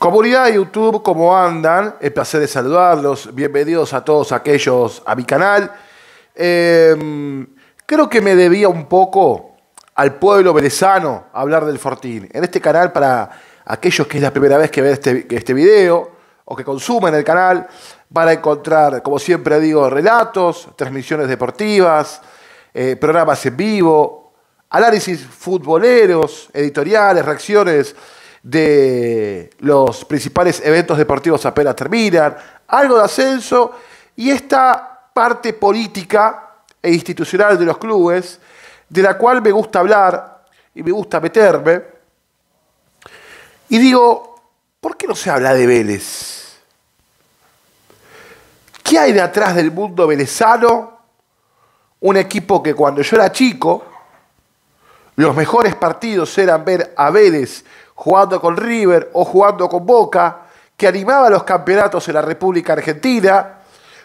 Comunidad de YouTube, ¿cómo andan? El placer de saludarlos. Bienvenidos a todos aquellos a mi canal. Em, creo que me debía un poco al pueblo venezano hablar del Fortín. En este canal, para aquellos que es la primera vez que ven este, este video o que consumen el canal, van a encontrar, como siempre digo, relatos, transmisiones deportivas, eh, programas en vivo, análisis futboleros, editoriales, reacciones de los principales eventos deportivos apenas terminan, algo de ascenso y esta parte política e institucional de los clubes, de la cual me gusta hablar y me gusta meterme. Y digo, ¿por qué no se habla de Vélez? ¿Qué hay detrás del mundo velezano? Un equipo que cuando yo era chico, los mejores partidos eran ver a Vélez jugando con River o jugando con Boca, que animaba los campeonatos en la República Argentina,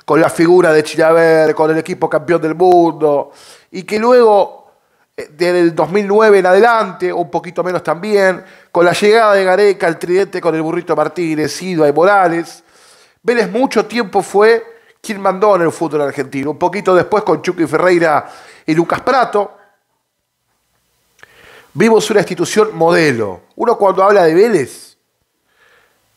con la figura de Chilaver, con el equipo campeón del mundo, y que luego, eh, desde el 2009 en adelante, un poquito menos también, con la llegada de Gareca, el tridente con el burrito Martínez, Silva y Morales, Vélez mucho tiempo fue quien mandó en el fútbol argentino, un poquito después con Chucky Ferreira y Lucas Prato, Vimos una institución modelo. Uno cuando habla de Vélez,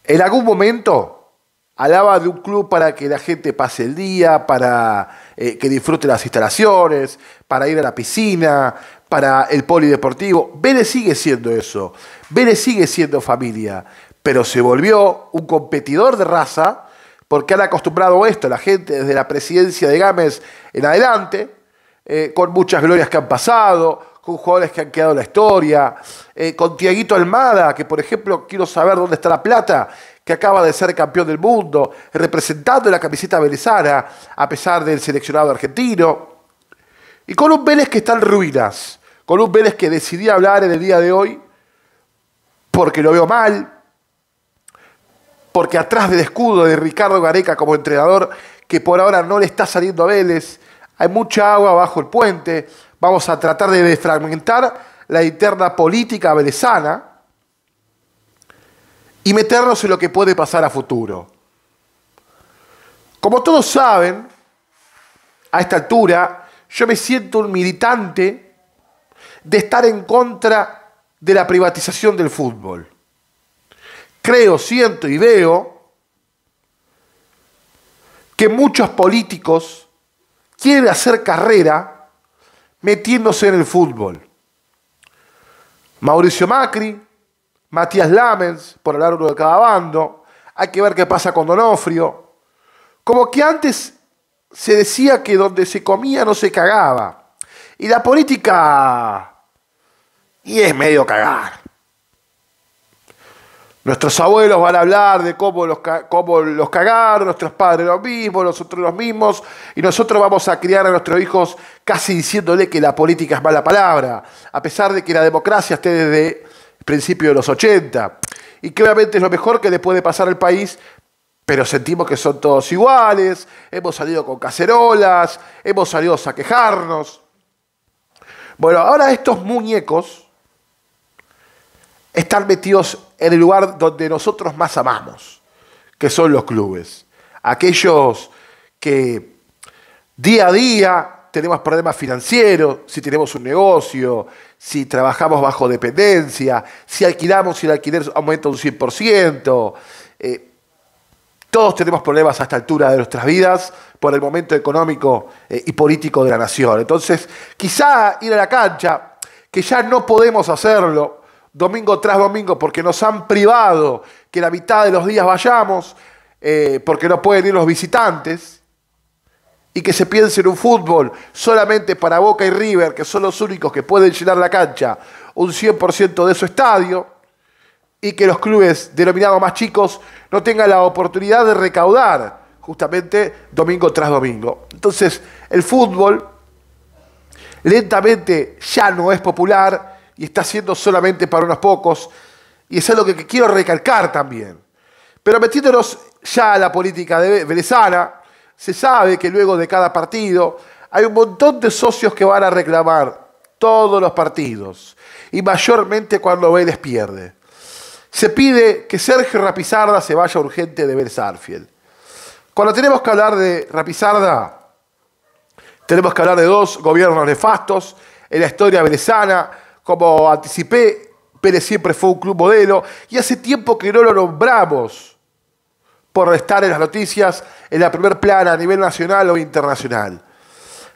en algún momento alaba de un club para que la gente pase el día, para eh, que disfrute las instalaciones, para ir a la piscina, para el polideportivo. Vélez sigue siendo eso. Vélez sigue siendo familia. Pero se volvió un competidor de raza porque han acostumbrado esto la gente desde la presidencia de Gámez en adelante, eh, con muchas glorias que han pasado, jugadores que han quedado en la historia, eh, con Tiaguito Almada, que por ejemplo quiero saber dónde está la plata, que acaba de ser campeón del mundo, representando la camiseta venezana, a pesar del seleccionado argentino, y con un Vélez que está en ruinas, con un Vélez que decidí hablar en el día de hoy, porque lo veo mal, porque atrás del escudo de Ricardo Gareca como entrenador, que por ahora no le está saliendo a Vélez, hay mucha agua bajo el puente, Vamos a tratar de desfragmentar la interna política velezana y meternos en lo que puede pasar a futuro. Como todos saben, a esta altura yo me siento un militante de estar en contra de la privatización del fútbol. Creo, siento y veo que muchos políticos quieren hacer carrera metiéndose en el fútbol. Mauricio Macri, Matías Lamens, por hablar uno de cada bando. Hay que ver qué pasa con Donofrio. Como que antes se decía que donde se comía no se cagaba. Y la política... Y es medio cagar. Nuestros abuelos van a hablar de cómo los, cómo los cagaron, nuestros padres los mismos, nosotros los mismos, y nosotros vamos a criar a nuestros hijos casi diciéndole que la política es mala palabra, a pesar de que la democracia esté desde principio de los 80, y que obviamente es lo mejor que le puede pasar al país, pero sentimos que son todos iguales, hemos salido con cacerolas, hemos salido a quejarnos. Bueno, ahora estos muñecos estar metidos en el lugar donde nosotros más amamos, que son los clubes. Aquellos que día a día tenemos problemas financieros, si tenemos un negocio, si trabajamos bajo dependencia, si alquilamos y el alquiler aumenta un 100%. Eh, todos tenemos problemas a esta altura de nuestras vidas por el momento económico eh, y político de la nación. Entonces, quizá ir a la cancha, que ya no podemos hacerlo, domingo tras domingo, porque nos han privado que la mitad de los días vayamos, eh, porque no pueden ir los visitantes, y que se piense en un fútbol solamente para Boca y River, que son los únicos que pueden llenar la cancha un 100% de su estadio, y que los clubes denominados más chicos no tengan la oportunidad de recaudar justamente domingo tras domingo. Entonces, el fútbol lentamente ya no es popular, y está siendo solamente para unos pocos. Y es lo que quiero recalcar también. Pero metiéndonos ya a la política de venezana, se sabe que luego de cada partido hay un montón de socios que van a reclamar todos los partidos, y mayormente cuando Vélez pierde. Se pide que Sergio Rapizarda se vaya urgente de Vélez Cuando tenemos que hablar de Rapizarda, tenemos que hablar de dos gobiernos nefastos en la historia venezana, como anticipé, Pérez siempre fue un club modelo y hace tiempo que no lo nombramos por estar en las noticias en la primer plana a nivel nacional o internacional.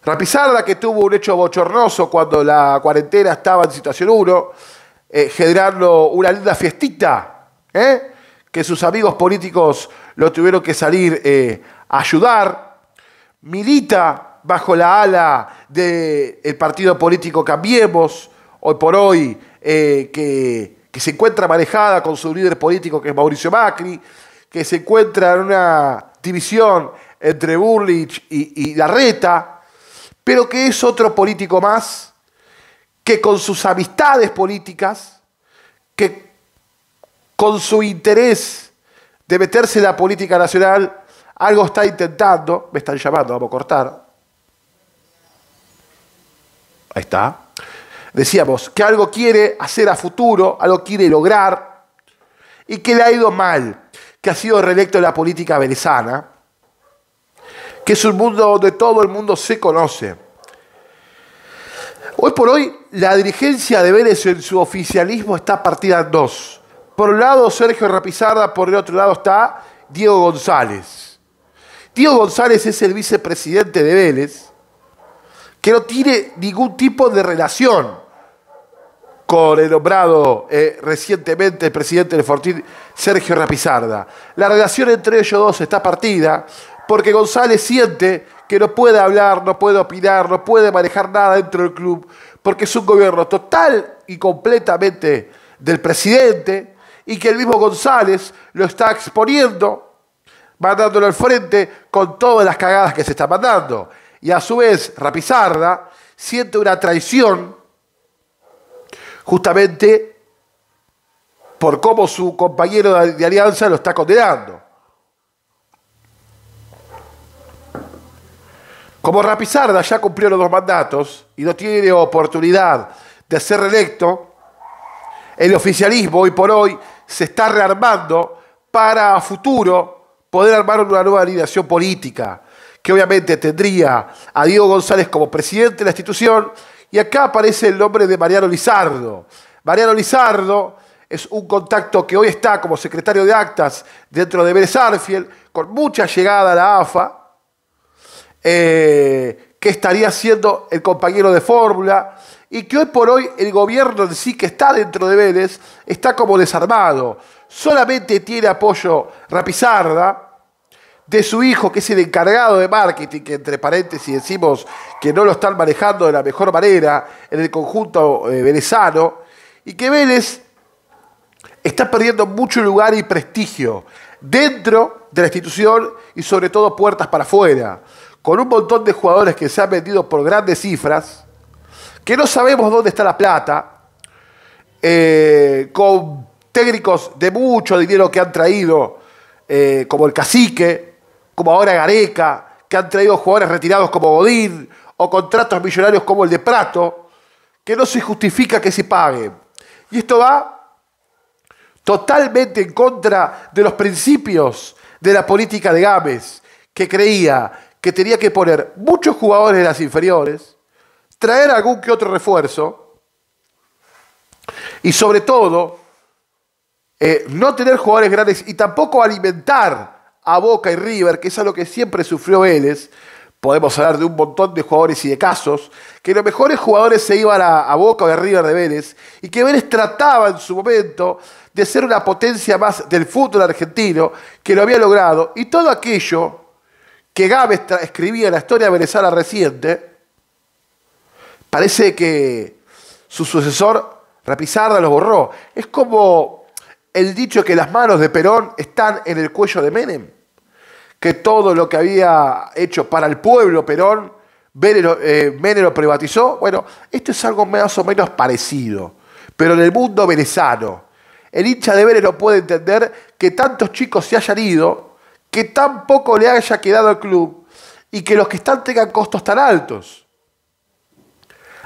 Rapizarda, que tuvo un hecho bochornoso cuando la cuarentena estaba en situación 1, eh, generando una linda fiestita, ¿eh? que sus amigos políticos lo tuvieron que salir eh, a ayudar. Milita bajo la ala del partido político Cambiemos, hoy por hoy, eh, que, se encuentra manejada con su líder político que es Mauricio Macri, que se encuentra en una división entre Burlich y, y Reta, pero que es otro político más que con sus amistades políticas, que con su interés de meterse en la política nacional, algo está intentando, me están llamando, vamos a cortar. Ahí está decíamos, que algo quiere hacer a futuro, algo quiere lograr, y que le ha ido mal, que ha sido reelecto en la política venezana, que es un mundo donde todo el mundo se conoce. Hoy por hoy, la dirigencia de Vélez en su oficialismo está partida en dos. Por un lado, Sergio Rapizarda, por el otro lado está Diego González. Diego González es el vicepresidente de Vélez, que no tiene ningún tipo de relación con el nombrado eh, recientemente el presidente del Fortín, Sergio Rapizarda. La relación entre ellos dos está partida porque González siente que no puede hablar, no puede opinar, no puede manejar nada dentro del club, porque es un gobierno total y completamente del presidente y que el mismo González lo está exponiendo, mandándolo al frente con todas las cagadas que se está mandando. Y a su vez, Rapizarda siente una traición justamente por cómo su compañero de alianza lo está condenando. Como Rapizarda ya cumplió los dos mandatos y no tiene oportunidad de ser reelecto, el oficialismo hoy por hoy se está rearmando para a futuro poder armar una nueva alineación política, que obviamente tendría a Diego González como presidente de la institución y acá aparece el nombre de Mariano Lizardo. Mariano Lizardo es un contacto que hoy está como secretario de actas dentro de Vélez Arfiel, con mucha llegada a la AFA, eh, que estaría siendo el compañero de fórmula y que hoy por hoy el gobierno en sí que está dentro de Vélez está como desarmado. Solamente tiene apoyo Rapizarda, de su hijo, que es el encargado de marketing, que entre paréntesis decimos que no lo están manejando de la mejor manera en el conjunto eh, venezano, y que Vélez está perdiendo mucho lugar y prestigio dentro de la institución y sobre todo puertas para afuera, con un montón de jugadores que se han vendido por grandes cifras, que no sabemos dónde está la plata, eh, con técnicos de mucho dinero que han traído, eh, como el cacique, como ahora Gareca, que han traído jugadores retirados como Godín o contratos millonarios como el de Prato, que no se justifica que se paguen. Y esto va totalmente en contra de los principios de la política de Gámez, que creía que tenía que poner muchos jugadores de las inferiores, traer algún que otro refuerzo y sobre todo eh, no tener jugadores grandes y tampoco alimentar a Boca y River, que es algo que siempre sufrió Vélez. Podemos hablar de un montón de jugadores y de casos, que los mejores jugadores se iban a, Boca o a River de Vélez, y que Vélez trataba en su momento de ser una potencia más del fútbol argentino, que lo había logrado, y todo aquello que Gávez escribía en la historia venezolana reciente, parece que su sucesor, Rapizarda, lo borró. Es como el dicho que las manos de Perón están en el cuello de Menem, que todo lo que había hecho para el pueblo Perón, eh, Menem lo privatizó. Bueno, esto es algo más o menos parecido, pero en el mundo venezano. El hincha de Vélez no puede entender que tantos chicos se hayan ido, que tan poco le haya quedado al club y que los que están tengan costos tan altos.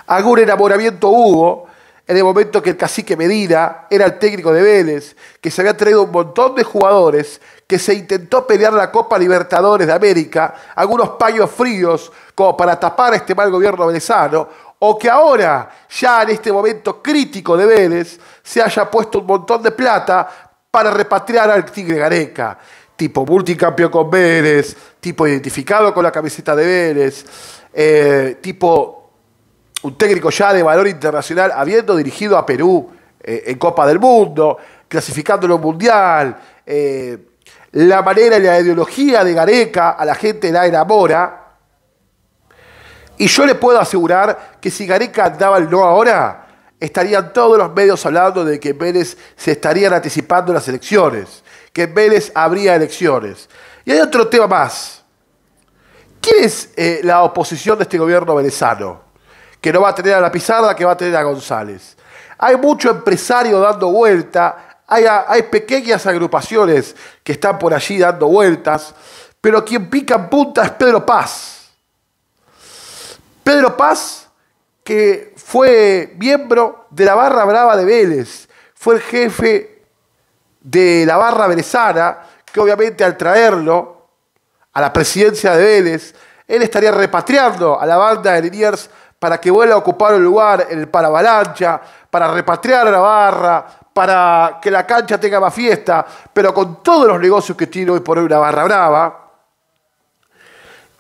Algún enamoramiento hubo, en el momento que el cacique Medina era el técnico de Vélez, que se había traído un montón de jugadores, que se intentó pelear la Copa Libertadores de América, algunos paños fríos como para tapar a este mal gobierno venezano, o que ahora, ya en este momento crítico de Vélez, se haya puesto un montón de plata para repatriar al Tigre Gareca. Tipo multicampeón con Vélez, tipo identificado con la camiseta de Vélez, eh, tipo un técnico ya de valor internacional, habiendo dirigido a Perú eh, en Copa del Mundo, clasificándolo mundial. Eh, la manera y la ideología de Gareca a la gente la enamora. Y yo le puedo asegurar que si Gareca andaba el no ahora, estarían todos los medios hablando de que en Vélez se estarían anticipando las elecciones, que en Vélez habría elecciones. Y hay otro tema más. ¿Quién es eh, la oposición de este gobierno venezano? que no va a tener a la Pizarra, que va a tener a González. Hay mucho empresario dando vuelta, hay, hay pequeñas agrupaciones que están por allí dando vueltas, pero quien pica en punta es Pedro Paz. Pedro Paz, que fue miembro de la Barra Brava de Vélez, fue el jefe de la Barra Venezana, que obviamente al traerlo a la presidencia de Vélez, él estaría repatriando a la banda de Liniers para que vuelva a ocupar un lugar el para avalancha, para repatriar la barra, para que la cancha tenga más fiesta, pero con todos los negocios que tiene hoy por hoy una barra brava,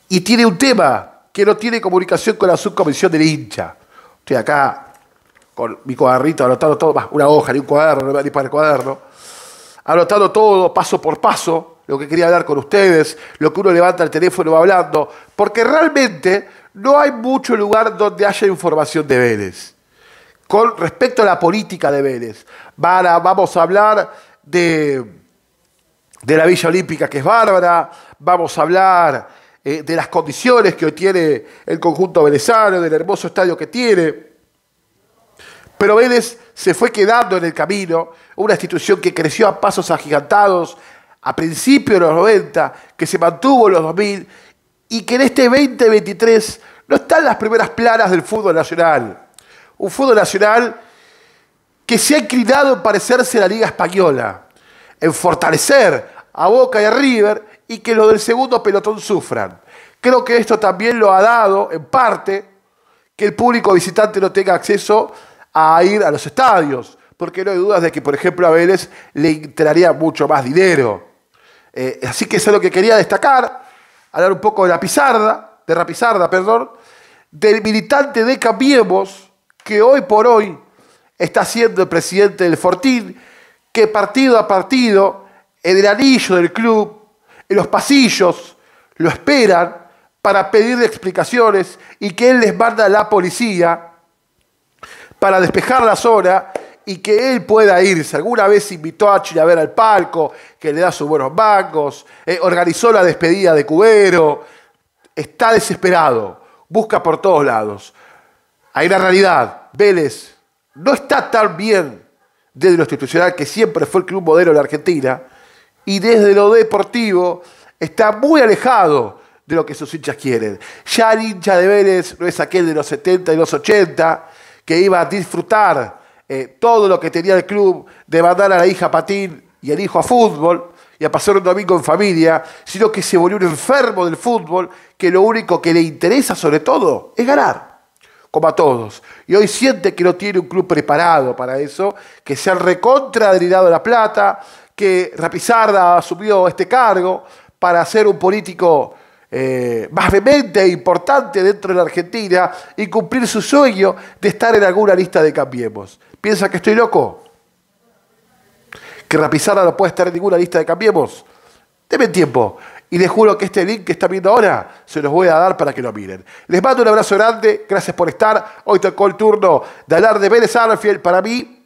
y tiene un tema que no tiene comunicación con la subcomisión del hincha. Estoy acá con mi cuadernito anotando todo, más una hoja, ni un cuaderno, ni para el cuaderno, anotando todo paso por paso, lo que quería hablar con ustedes, lo que uno levanta el teléfono va hablando, porque realmente no hay mucho lugar donde haya información de Vélez. Con respecto a la política de Vélez, vamos a hablar de, de, la Villa Olímpica, que es bárbara, vamos a hablar eh, de las condiciones que tiene el conjunto venezano, del hermoso estadio que tiene. Pero Vélez se fue quedando en el camino, una institución que creció a pasos agigantados a principios de los 90, que se mantuvo en los 2000 y que en este 2023 no están las primeras planas del fútbol nacional. Un fútbol nacional que se ha inclinado en parecerse a la Liga Española, en fortalecer a Boca y a River y que los del segundo pelotón sufran. Creo que esto también lo ha dado, en parte, que el público visitante no tenga acceso a ir a los estadios, porque no hay dudas de que, por ejemplo, a Vélez le entraría mucho más dinero. Eh, así que eso es lo que quería destacar hablar un poco de la Pizarda, de Rapizarda, perdón, del militante de Cambiemos, que hoy por hoy está siendo el presidente del Fortín, que partido a partido, en el anillo del club, en los pasillos, lo esperan para pedirle explicaciones y que él les manda a la policía para despejar la zona y que él pueda irse. Alguna vez invitó a Chile a ver al palco, que le da sus buenos bancos, eh, organizó la despedida de Cubero, está desesperado, busca por todos lados. Hay la realidad, Vélez no está tan bien desde lo institucional, que siempre fue el club modelo de la Argentina, y desde lo deportivo está muy alejado de lo que sus hinchas quieren. Ya el hincha de Vélez no es aquel de los 70 y los 80 que iba a disfrutar eh, todo lo que tenía el club, de mandar a la hija patín y al hijo a fútbol y a pasar un domingo en familia, sino que se volvió un enfermo del fútbol que lo único que le interesa sobre todo es ganar, como a todos. Y hoy siente que no tiene un club preparado para eso, que se ha recontra la plata, que Rapizarda asumió este cargo para ser un político eh, más vehemente e importante dentro de la Argentina y cumplir su sueño de estar en alguna lista de Cambiemos. ¿Piensa que estoy loco? Que Rapizarra no puede estar en ninguna lista de Cambiemos. Deme tiempo. Y les juro que este link que están viendo ahora se los voy a dar para que lo miren. Les mando un abrazo grande. Gracias por estar. Hoy tocó el turno de hablar de Vélez Arfield. Para mí,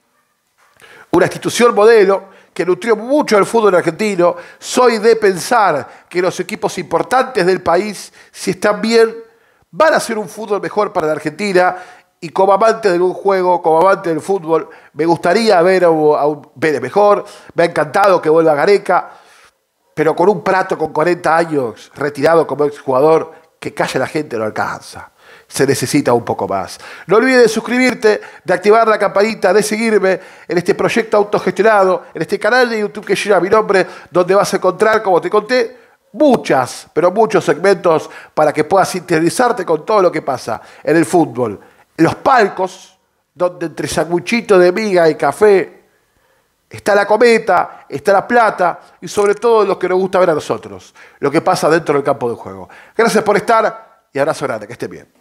una institución modelo que nutrió mucho el fútbol argentino. Soy de pensar que los equipos importantes del país, si están bien, van a ser un fútbol mejor para la Argentina y como amante de un juego, como amante del fútbol, me gustaría ver a un Vélez mejor, me ha encantado que vuelva a Gareca, pero con un Prato con 40 años, retirado como exjugador, que calle la gente no alcanza. Se necesita un poco más. No olvides suscribirte, de activar la campanita, de seguirme en este proyecto autogestionado, en este canal de YouTube que lleva mi nombre, donde vas a encontrar, como te conté, muchas, pero muchos segmentos para que puedas interesarte con todo lo que pasa en el fútbol, los palcos, donde entre sanguchito de miga y café está la cometa, está la plata y sobre todo lo que nos gusta ver a nosotros, lo que pasa dentro del campo de juego. Gracias por estar y abrazo grande, que esté bien.